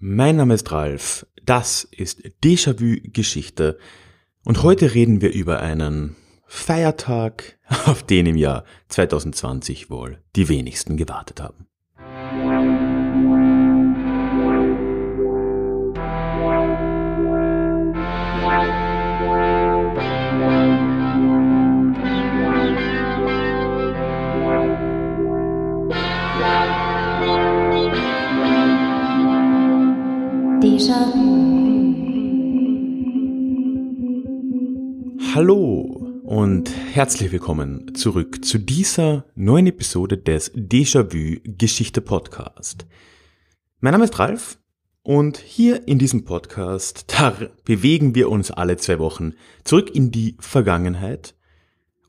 Mein Name ist Ralf, das ist Déjà-vu Geschichte und heute reden wir über einen Feiertag, auf den im Jahr 2020 wohl die wenigsten gewartet haben. Hallo und herzlich willkommen zurück zu dieser neuen Episode des Déjà-vu Geschichte Podcast. Mein Name ist Ralf und hier in diesem Podcast, bewegen wir uns alle zwei Wochen zurück in die Vergangenheit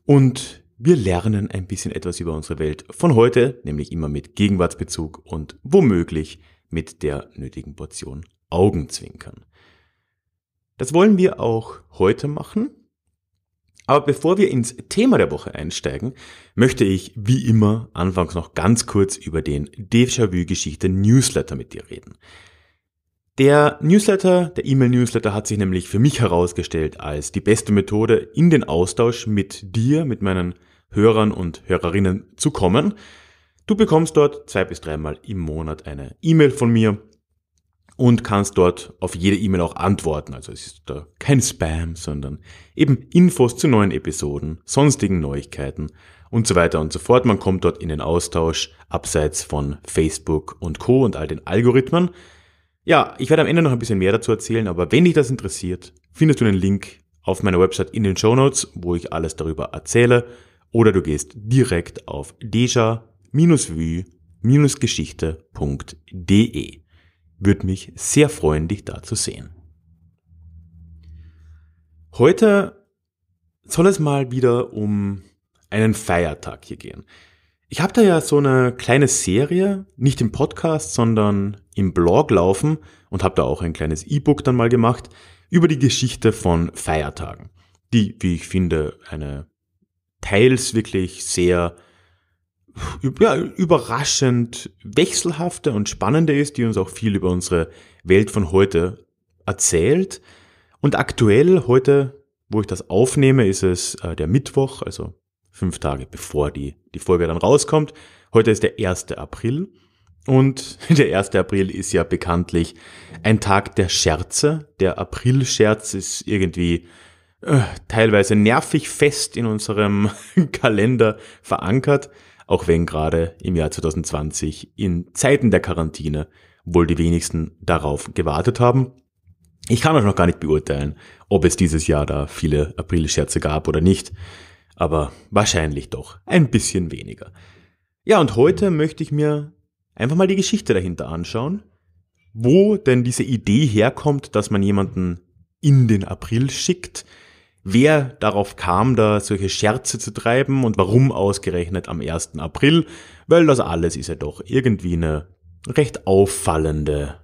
und wir lernen ein bisschen etwas über unsere Welt von heute, nämlich immer mit Gegenwartsbezug und womöglich mit der nötigen Portion Augenzwinkern. Das wollen wir auch heute machen. Aber bevor wir ins Thema der Woche einsteigen, möchte ich wie immer anfangs noch ganz kurz über den Déjà-vu-Geschichte Newsletter mit dir reden. Der Newsletter, der E-Mail-Newsletter hat sich nämlich für mich herausgestellt als die beste Methode, in den Austausch mit dir, mit meinen Hörern und Hörerinnen zu kommen. Du bekommst dort zwei bis dreimal im Monat eine E-Mail von mir, und kannst dort auf jede E-Mail auch antworten. Also es ist da kein Spam, sondern eben Infos zu neuen Episoden, sonstigen Neuigkeiten und so weiter und so fort. Man kommt dort in den Austausch abseits von Facebook und Co. und all den Algorithmen. Ja, ich werde am Ende noch ein bisschen mehr dazu erzählen, aber wenn dich das interessiert, findest du den Link auf meiner Website in den Show Notes, wo ich alles darüber erzähle, oder du gehst direkt auf deja-vue-geschichte.de. Würde mich sehr freuen, dich da zu sehen. Heute soll es mal wieder um einen Feiertag hier gehen. Ich habe da ja so eine kleine Serie, nicht im Podcast, sondern im Blog laufen und habe da auch ein kleines E-Book dann mal gemacht über die Geschichte von Feiertagen, die, wie ich finde, eine teils wirklich sehr ja, überraschend wechselhafte und spannende ist, die uns auch viel über unsere Welt von heute erzählt. Und aktuell heute, wo ich das aufnehme, ist es äh, der Mittwoch, also fünf Tage bevor die, die Folge dann rauskommt. Heute ist der 1. April und der 1. April ist ja bekanntlich ein Tag der Scherze. Der April-Scherz ist irgendwie äh, teilweise nervig fest in unserem Kalender verankert auch wenn gerade im Jahr 2020 in Zeiten der Quarantäne wohl die wenigsten darauf gewartet haben. Ich kann euch noch gar nicht beurteilen, ob es dieses Jahr da viele April-Scherze gab oder nicht, aber wahrscheinlich doch ein bisschen weniger. Ja, und heute möchte ich mir einfach mal die Geschichte dahinter anschauen, wo denn diese Idee herkommt, dass man jemanden in den April schickt, wer darauf kam, da solche Scherze zu treiben und warum ausgerechnet am 1. April, weil das alles ist ja doch irgendwie eine recht auffallende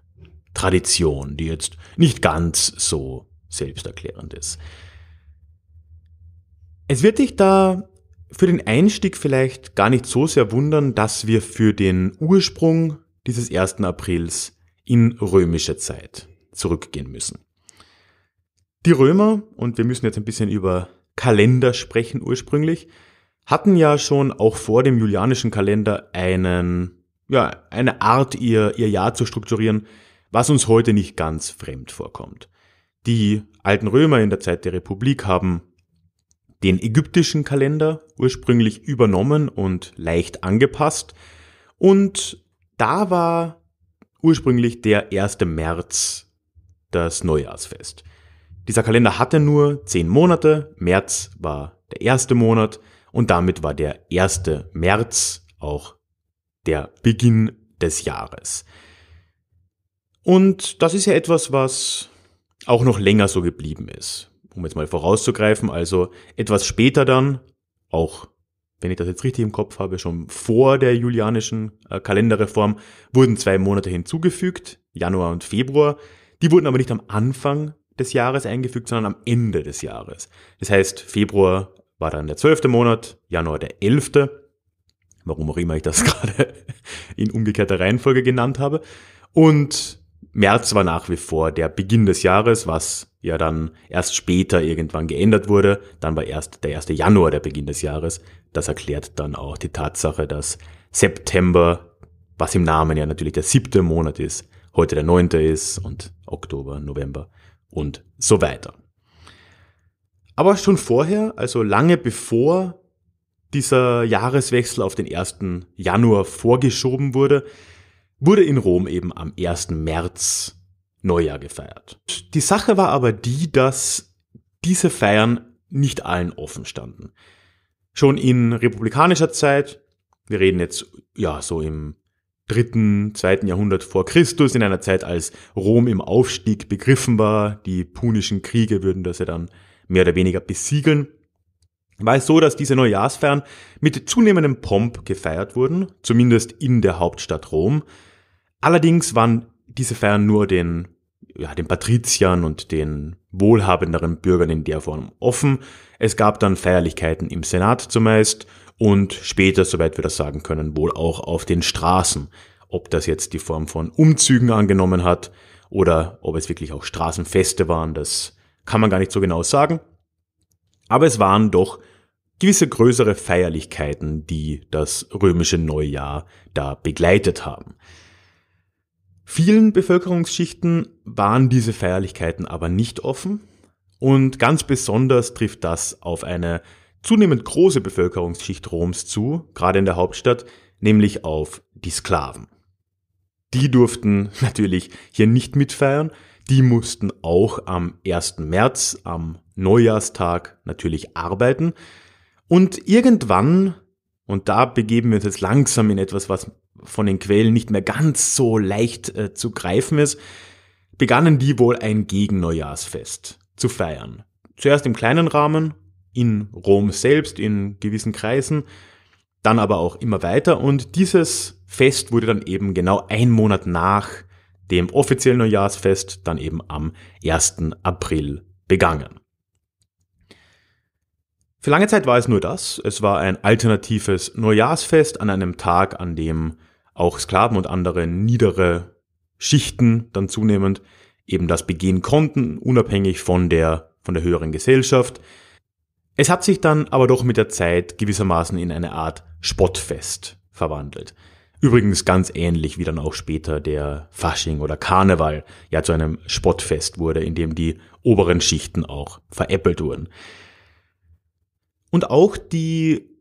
Tradition, die jetzt nicht ganz so selbsterklärend ist. Es wird dich da für den Einstieg vielleicht gar nicht so sehr wundern, dass wir für den Ursprung dieses 1. Aprils in römische Zeit zurückgehen müssen. Die Römer, und wir müssen jetzt ein bisschen über Kalender sprechen ursprünglich, hatten ja schon auch vor dem julianischen Kalender einen, ja, eine Art, ihr, ihr Jahr zu strukturieren, was uns heute nicht ganz fremd vorkommt. Die alten Römer in der Zeit der Republik haben den ägyptischen Kalender ursprünglich übernommen und leicht angepasst. Und da war ursprünglich der 1. März das Neujahrsfest. Dieser Kalender hatte nur zehn Monate. März war der erste Monat und damit war der erste März auch der Beginn des Jahres. Und das ist ja etwas, was auch noch länger so geblieben ist. Um jetzt mal vorauszugreifen, also etwas später dann, auch wenn ich das jetzt richtig im Kopf habe, schon vor der julianischen äh, Kalenderreform, wurden zwei Monate hinzugefügt, Januar und Februar. Die wurden aber nicht am Anfang des Jahres eingefügt, sondern am Ende des Jahres. Das heißt, Februar war dann der zwölfte Monat, Januar der elfte. Warum auch immer ich das gerade in umgekehrter Reihenfolge genannt habe. Und März war nach wie vor der Beginn des Jahres, was ja dann erst später irgendwann geändert wurde. Dann war erst der 1. Januar der Beginn des Jahres. Das erklärt dann auch die Tatsache, dass September, was im Namen ja natürlich der siebte Monat ist, heute der neunte ist und Oktober, November und so weiter. Aber schon vorher, also lange bevor dieser Jahreswechsel auf den 1. Januar vorgeschoben wurde, wurde in Rom eben am 1. März Neujahr gefeiert. Die Sache war aber die, dass diese Feiern nicht allen offen standen. Schon in republikanischer Zeit, wir reden jetzt ja so im dritten, zweiten Jahrhundert vor Christus, in einer Zeit, als Rom im Aufstieg begriffen war. Die punischen Kriege würden das ja dann mehr oder weniger besiegeln. War es so, dass diese Neujahrsfeiern mit zunehmendem Pomp gefeiert wurden, zumindest in der Hauptstadt Rom. Allerdings waren diese Feiern nur den, ja, den Patriziern und den wohlhabenderen Bürgern in der Form offen. Es gab dann Feierlichkeiten im Senat zumeist und später, soweit wir das sagen können, wohl auch auf den Straßen. Ob das jetzt die Form von Umzügen angenommen hat oder ob es wirklich auch Straßenfeste waren, das kann man gar nicht so genau sagen. Aber es waren doch gewisse größere Feierlichkeiten, die das römische Neujahr da begleitet haben. Vielen Bevölkerungsschichten waren diese Feierlichkeiten aber nicht offen und ganz besonders trifft das auf eine zunehmend große Bevölkerungsschicht Roms zu, gerade in der Hauptstadt, nämlich auf die Sklaven. Die durften natürlich hier nicht mitfeiern, die mussten auch am 1. März, am Neujahrstag natürlich arbeiten und irgendwann, und da begeben wir uns jetzt langsam in etwas, was von den Quellen nicht mehr ganz so leicht äh, zu greifen ist, begannen die wohl ein Gegenneujahrsfest zu feiern. Zuerst im kleinen Rahmen, in Rom selbst, in gewissen Kreisen, dann aber auch immer weiter. Und dieses Fest wurde dann eben genau ein Monat nach dem offiziellen Neujahrsfest, dann eben am 1. April begangen. Für lange Zeit war es nur das. Es war ein alternatives Neujahrsfest an einem Tag, an dem auch Sklaven und andere niedere Schichten dann zunehmend eben das begehen konnten, unabhängig von der, von der höheren Gesellschaft. Es hat sich dann aber doch mit der Zeit gewissermaßen in eine Art Spottfest verwandelt. Übrigens ganz ähnlich wie dann auch später der Fasching oder Karneval ja zu einem Spottfest wurde, in dem die oberen Schichten auch veräppelt wurden. Und auch die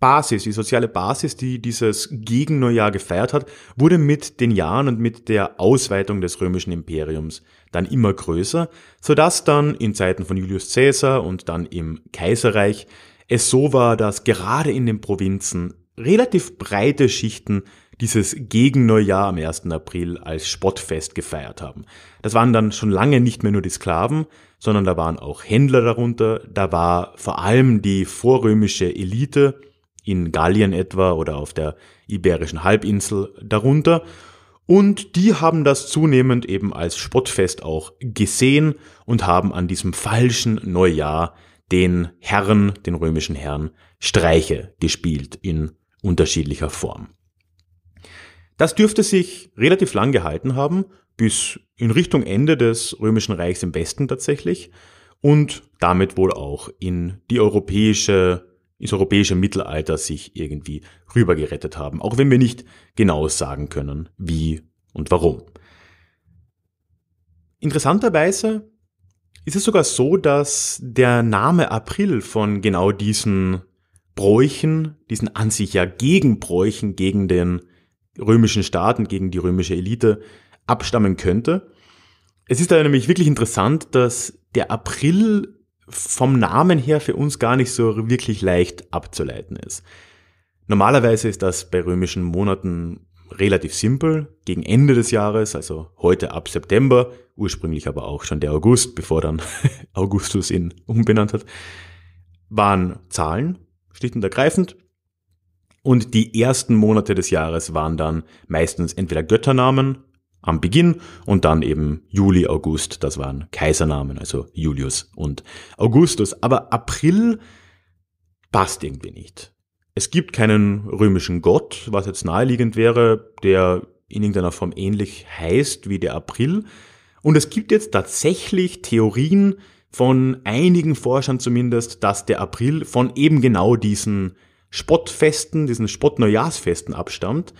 Basis, die soziale Basis, die dieses Gegenneujahr gefeiert hat, wurde mit den Jahren und mit der Ausweitung des römischen Imperiums dann immer größer, sodass dann in Zeiten von Julius Caesar und dann im Kaiserreich es so war, dass gerade in den Provinzen relativ breite Schichten dieses Gegenneujahr am 1. April als Spottfest gefeiert haben. Das waren dann schon lange nicht mehr nur die Sklaven, sondern da waren auch Händler darunter, da war vor allem die vorrömische Elite, in Gallien etwa oder auf der iberischen Halbinsel darunter. Und die haben das zunehmend eben als Spottfest auch gesehen und haben an diesem falschen Neujahr den Herren, den römischen Herren, Streiche gespielt in unterschiedlicher Form. Das dürfte sich relativ lang gehalten haben, bis in Richtung Ende des römischen Reichs im Westen tatsächlich und damit wohl auch in die europäische ins europäische Mittelalter sich irgendwie rübergerettet haben, auch wenn wir nicht genau sagen können, wie und warum. Interessanterweise ist es sogar so, dass der Name April von genau diesen Bräuchen, diesen an sich ja Gegenbräuchen gegen den römischen Staaten, gegen die römische Elite abstammen könnte. Es ist da nämlich wirklich interessant, dass der April vom Namen her für uns gar nicht so wirklich leicht abzuleiten ist. Normalerweise ist das bei römischen Monaten relativ simpel. Gegen Ende des Jahres, also heute ab September, ursprünglich aber auch schon der August, bevor dann Augustus ihn umbenannt hat, waren Zahlen, schlicht und ergreifend. Und die ersten Monate des Jahres waren dann meistens entweder Götternamen am Beginn und dann eben Juli, August, das waren Kaisernamen, also Julius und Augustus. Aber April passt irgendwie nicht. Es gibt keinen römischen Gott, was jetzt naheliegend wäre, der in irgendeiner Form ähnlich heißt wie der April. Und es gibt jetzt tatsächlich Theorien von einigen Forschern zumindest, dass der April von eben genau diesen Spottfesten, diesen Spottneujahrsfesten abstammt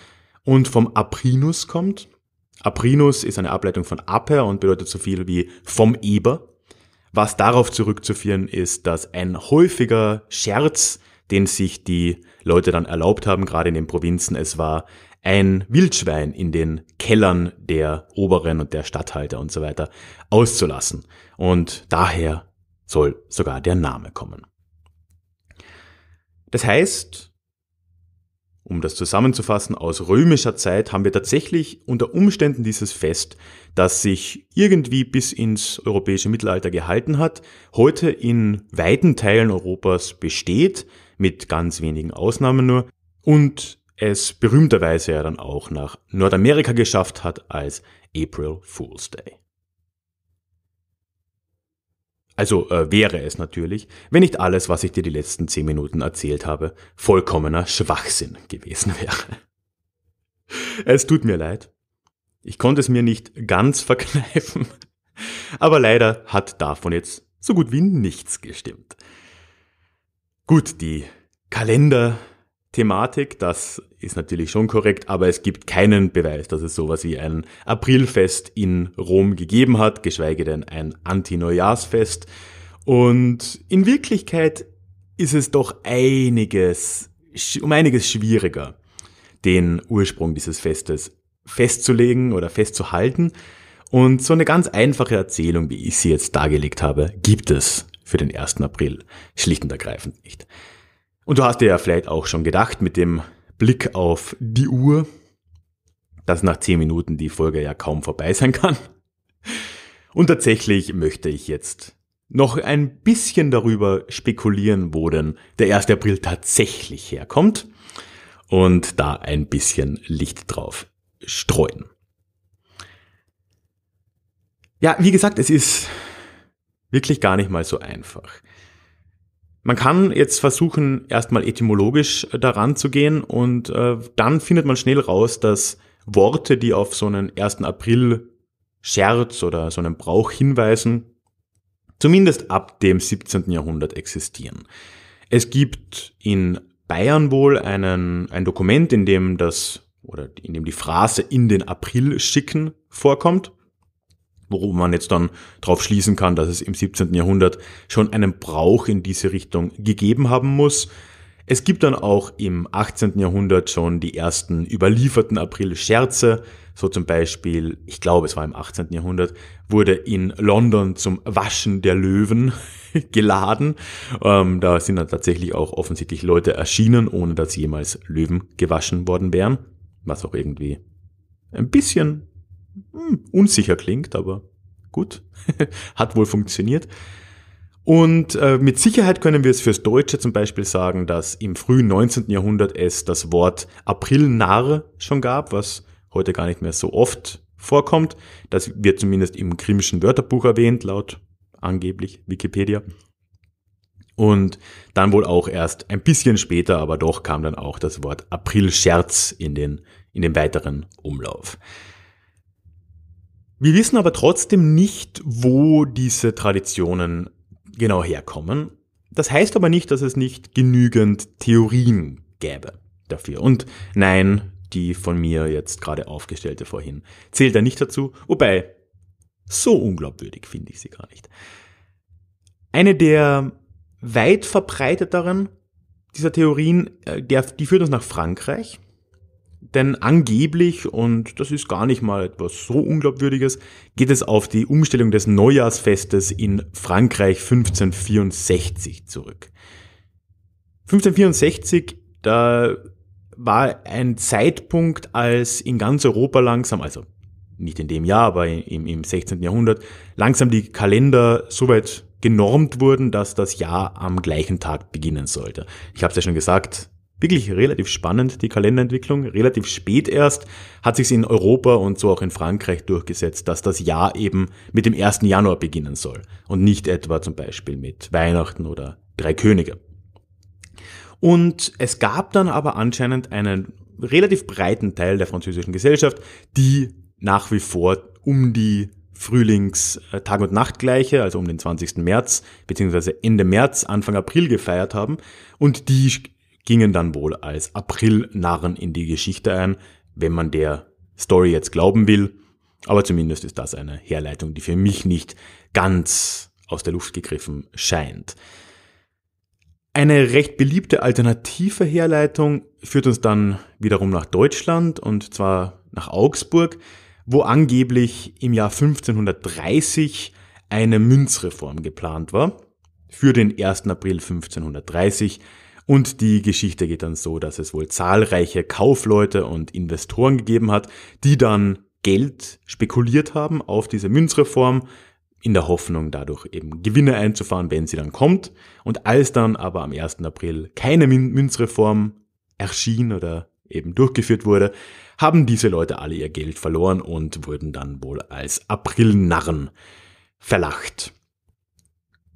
und vom Aprinus kommt. Aprinus ist eine Ableitung von aper und bedeutet so viel wie vom Eber. Was darauf zurückzuführen ist, dass ein häufiger Scherz, den sich die Leute dann erlaubt haben, gerade in den Provinzen, es war ein Wildschwein in den Kellern der Oberen und der Statthalter und so weiter auszulassen. Und daher soll sogar der Name kommen. Das heißt, um das zusammenzufassen, aus römischer Zeit haben wir tatsächlich unter Umständen dieses Fest, das sich irgendwie bis ins europäische Mittelalter gehalten hat, heute in weiten Teilen Europas besteht, mit ganz wenigen Ausnahmen nur, und es berühmterweise ja dann auch nach Nordamerika geschafft hat als April Fool's Day. Also äh, wäre es natürlich, wenn nicht alles, was ich dir die letzten zehn Minuten erzählt habe, vollkommener Schwachsinn gewesen wäre. Es tut mir leid. Ich konnte es mir nicht ganz verkneifen. Aber leider hat davon jetzt so gut wie nichts gestimmt. Gut, die Kalender Thematik, das ist natürlich schon korrekt, aber es gibt keinen Beweis, dass es sowas wie ein Aprilfest in Rom gegeben hat, geschweige denn ein Anti-Neujahrsfest. Und in Wirklichkeit ist es doch einiges, um einiges schwieriger, den Ursprung dieses Festes festzulegen oder festzuhalten. Und so eine ganz einfache Erzählung, wie ich sie jetzt dargelegt habe, gibt es für den 1. April schlicht und ergreifend nicht. Und du hast dir ja vielleicht auch schon gedacht, mit dem Blick auf die Uhr, dass nach 10 Minuten die Folge ja kaum vorbei sein kann. Und tatsächlich möchte ich jetzt noch ein bisschen darüber spekulieren, wo denn der 1. April tatsächlich herkommt und da ein bisschen Licht drauf streuen. Ja, wie gesagt, es ist wirklich gar nicht mal so einfach. Man kann jetzt versuchen, erstmal etymologisch äh, daran zu gehen und äh, dann findet man schnell raus, dass Worte, die auf so einen 1. April Scherz oder so einen Brauch hinweisen, zumindest ab dem 17. Jahrhundert existieren. Es gibt in Bayern wohl einen, ein Dokument, in dem das oder in dem die Phrase in den April schicken vorkommt worüber man jetzt dann darauf schließen kann, dass es im 17. Jahrhundert schon einen Brauch in diese Richtung gegeben haben muss. Es gibt dann auch im 18. Jahrhundert schon die ersten überlieferten April-Scherze. So zum Beispiel, ich glaube es war im 18. Jahrhundert, wurde in London zum Waschen der Löwen geladen. Ähm, da sind dann tatsächlich auch offensichtlich Leute erschienen, ohne dass jemals Löwen gewaschen worden wären. Was auch irgendwie ein bisschen hm, unsicher klingt, aber gut, hat wohl funktioniert. Und äh, mit Sicherheit können wir es fürs Deutsche zum Beispiel sagen, dass im frühen 19. Jahrhundert es das Wort Aprilnarr schon gab, was heute gar nicht mehr so oft vorkommt. Das wird zumindest im Grimmschen Wörterbuch erwähnt, laut angeblich Wikipedia. Und dann wohl auch erst ein bisschen später, aber doch kam dann auch das Wort Aprilscherz in den, in den weiteren Umlauf. Wir wissen aber trotzdem nicht, wo diese Traditionen genau herkommen. Das heißt aber nicht, dass es nicht genügend Theorien gäbe dafür. Und nein, die von mir jetzt gerade aufgestellte vorhin zählt da nicht dazu, wobei so unglaubwürdig finde ich sie gar nicht. Eine der weit verbreiteteren dieser Theorien, äh, die führt uns nach Frankreich. Denn angeblich, und das ist gar nicht mal etwas so Unglaubwürdiges, geht es auf die Umstellung des Neujahrsfestes in Frankreich 1564 zurück. 1564, da war ein Zeitpunkt, als in ganz Europa langsam, also nicht in dem Jahr, aber im, im 16. Jahrhundert, langsam die Kalender soweit genormt wurden, dass das Jahr am gleichen Tag beginnen sollte. Ich habe es ja schon gesagt, wirklich relativ spannend, die Kalenderentwicklung. Relativ spät erst hat sich in Europa und so auch in Frankreich durchgesetzt, dass das Jahr eben mit dem 1. Januar beginnen soll und nicht etwa zum Beispiel mit Weihnachten oder Drei Könige. Und es gab dann aber anscheinend einen relativ breiten Teil der französischen Gesellschaft, die nach wie vor um die Frühlings-Tag- äh, und Nachtgleiche, also um den 20. März, beziehungsweise Ende März, Anfang April gefeiert haben und die gingen dann wohl als April-Narren in die Geschichte ein, wenn man der Story jetzt glauben will. Aber zumindest ist das eine Herleitung, die für mich nicht ganz aus der Luft gegriffen scheint. Eine recht beliebte alternative Herleitung führt uns dann wiederum nach Deutschland und zwar nach Augsburg, wo angeblich im Jahr 1530 eine Münzreform geplant war für den 1. April 1530 und die Geschichte geht dann so, dass es wohl zahlreiche Kaufleute und Investoren gegeben hat, die dann Geld spekuliert haben auf diese Münzreform, in der Hoffnung dadurch eben Gewinne einzufahren, wenn sie dann kommt. Und als dann aber am 1. April keine Münzreform erschien oder eben durchgeführt wurde, haben diese Leute alle ihr Geld verloren und wurden dann wohl als Aprilnarren verlacht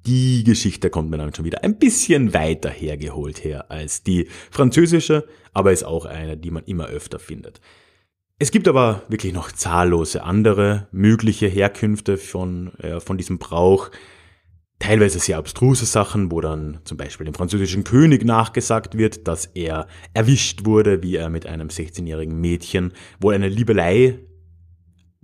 die Geschichte kommt mir dann schon wieder ein bisschen weiter hergeholt her als die französische, aber ist auch eine, die man immer öfter findet. Es gibt aber wirklich noch zahllose andere mögliche Herkünfte von, äh, von diesem Brauch. Teilweise sehr abstruse Sachen, wo dann zum Beispiel dem französischen König nachgesagt wird, dass er erwischt wurde, wie er mit einem 16-jährigen Mädchen wohl eine Liebelei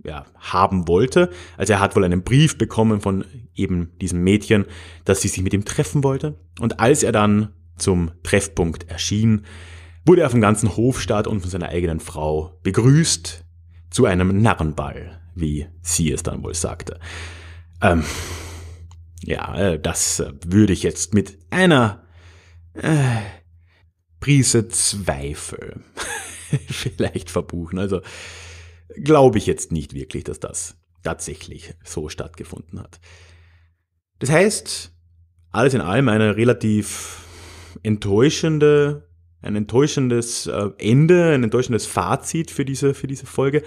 ja, haben wollte. Also er hat wohl einen Brief bekommen von eben diesem Mädchen, dass sie sich mit ihm treffen wollte. Und als er dann zum Treffpunkt erschien, wurde er vom ganzen Hofstaat und von seiner eigenen Frau begrüßt zu einem Narrenball, wie sie es dann wohl sagte. Ähm, ja, äh, das äh, würde ich jetzt mit einer äh, Prise Zweifel vielleicht verbuchen. Also glaube ich jetzt nicht wirklich, dass das tatsächlich so stattgefunden hat. Das heißt, alles in allem eine relativ enttäuschende, ein enttäuschendes äh, Ende, ein enttäuschendes Fazit für diese, für diese Folge.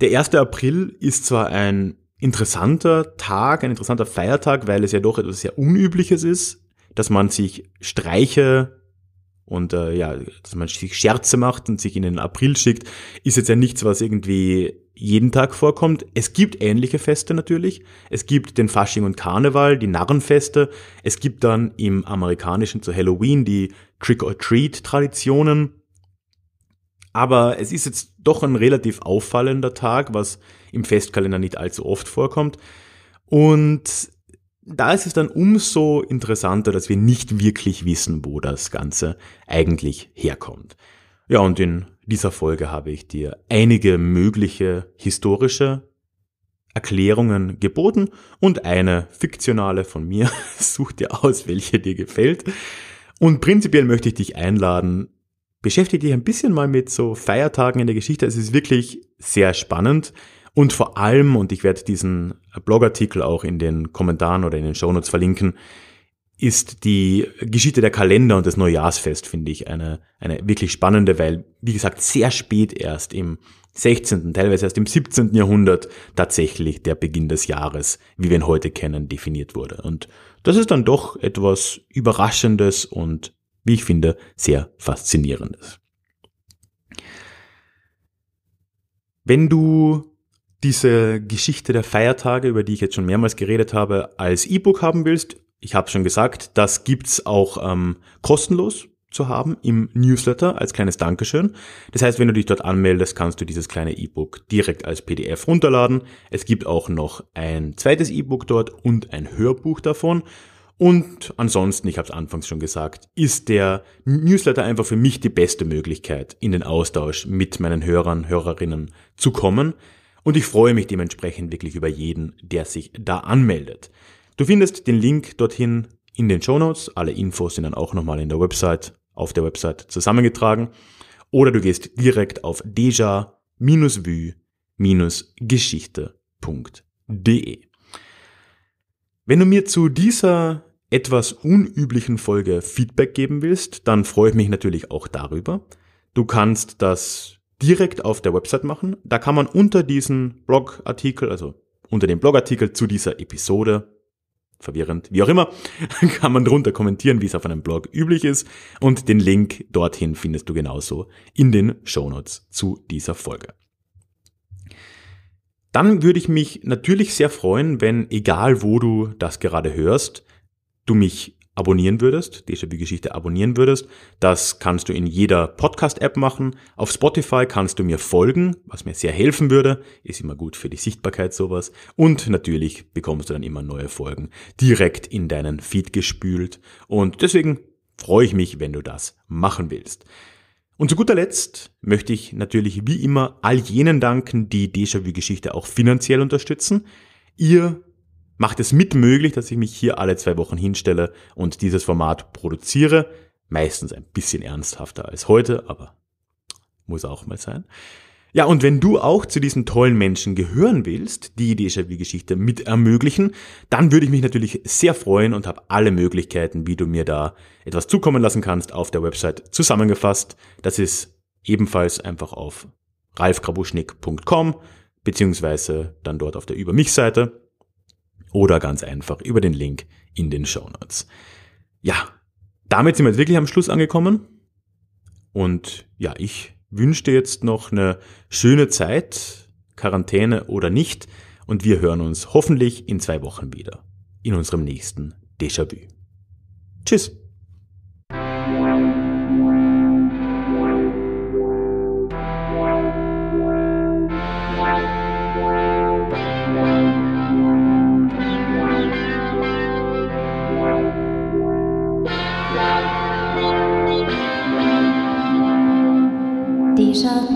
Der 1. April ist zwar ein interessanter Tag, ein interessanter Feiertag, weil es ja doch etwas sehr Unübliches ist, dass man sich Streiche und äh, ja, dass man sich Scherze macht und sich in den April schickt, ist jetzt ja nichts, was irgendwie jeden Tag vorkommt. Es gibt ähnliche Feste natürlich. Es gibt den Fasching und Karneval, die Narrenfeste. Es gibt dann im amerikanischen zu Halloween die Trick-or-Treat-Traditionen. Aber es ist jetzt doch ein relativ auffallender Tag, was im Festkalender nicht allzu oft vorkommt. Und da ist es dann umso interessanter, dass wir nicht wirklich wissen, wo das Ganze eigentlich herkommt. Ja, und in dieser Folge habe ich dir einige mögliche historische Erklärungen geboten und eine fiktionale von mir. Such dir aus, welche dir gefällt. Und prinzipiell möchte ich dich einladen, beschäftige dich ein bisschen mal mit so Feiertagen in der Geschichte. Es ist wirklich sehr spannend und vor allem, und ich werde diesen Blogartikel auch in den Kommentaren oder in den Shownotes verlinken, ist die Geschichte der Kalender und des Neujahrsfest, finde ich, eine, eine wirklich spannende, weil, wie gesagt, sehr spät erst im 16., teilweise erst im 17. Jahrhundert tatsächlich der Beginn des Jahres, wie wir ihn heute kennen, definiert wurde. Und das ist dann doch etwas Überraschendes und, wie ich finde, sehr Faszinierendes. Wenn du diese Geschichte der Feiertage, über die ich jetzt schon mehrmals geredet habe, als E-Book haben willst, ich habe schon gesagt, das gibt's auch ähm, kostenlos zu haben im Newsletter als kleines Dankeschön. Das heißt, wenn du dich dort anmeldest, kannst du dieses kleine E-Book direkt als PDF runterladen. Es gibt auch noch ein zweites E-Book dort und ein Hörbuch davon. Und ansonsten, ich habe es anfangs schon gesagt, ist der Newsletter einfach für mich die beste Möglichkeit, in den Austausch mit meinen Hörern, Hörerinnen zu kommen. Und ich freue mich dementsprechend wirklich über jeden, der sich da anmeldet. Du findest den Link dorthin in den Show Notes. Alle Infos sind dann auch nochmal in der Website, auf der Website zusammengetragen. Oder du gehst direkt auf deja-vue-geschichte.de. Wenn du mir zu dieser etwas unüblichen Folge Feedback geben willst, dann freue ich mich natürlich auch darüber. Du kannst das direkt auf der Website machen. Da kann man unter diesen Blogartikel, also unter dem Blogartikel zu dieser Episode, verwirrend, wie auch immer, kann man drunter kommentieren, wie es auf einem Blog üblich ist. Und den Link dorthin findest du genauso in den Shownotes zu dieser Folge. Dann würde ich mich natürlich sehr freuen, wenn, egal wo du das gerade hörst, du mich abonnieren würdest, Déjà-vu-Geschichte abonnieren würdest. Das kannst du in jeder Podcast-App machen. Auf Spotify kannst du mir folgen, was mir sehr helfen würde. Ist immer gut für die Sichtbarkeit sowas. Und natürlich bekommst du dann immer neue Folgen direkt in deinen Feed gespült. Und deswegen freue ich mich, wenn du das machen willst. Und zu guter Letzt möchte ich natürlich wie immer all jenen danken, die Déjà-vu-Geschichte auch finanziell unterstützen. Ihr macht es mit möglich, dass ich mich hier alle zwei Wochen hinstelle und dieses Format produziere. Meistens ein bisschen ernsthafter als heute, aber muss auch mal sein. Ja, und wenn du auch zu diesen tollen Menschen gehören willst, die die Déjà-vu-Geschichte mit ermöglichen, dann würde ich mich natürlich sehr freuen und habe alle Möglichkeiten, wie du mir da etwas zukommen lassen kannst, auf der Website zusammengefasst. Das ist ebenfalls einfach auf ralfkrabuschnick.com beziehungsweise dann dort auf der Über mich Seite oder ganz einfach über den Link in den Show Notes. Ja, damit sind wir jetzt wirklich am Schluss angekommen. Und ja, ich wünsche dir jetzt noch eine schöne Zeit, Quarantäne oder nicht. Und wir hören uns hoffentlich in zwei Wochen wieder in unserem nächsten Déjà-vu. Tschüss! 上。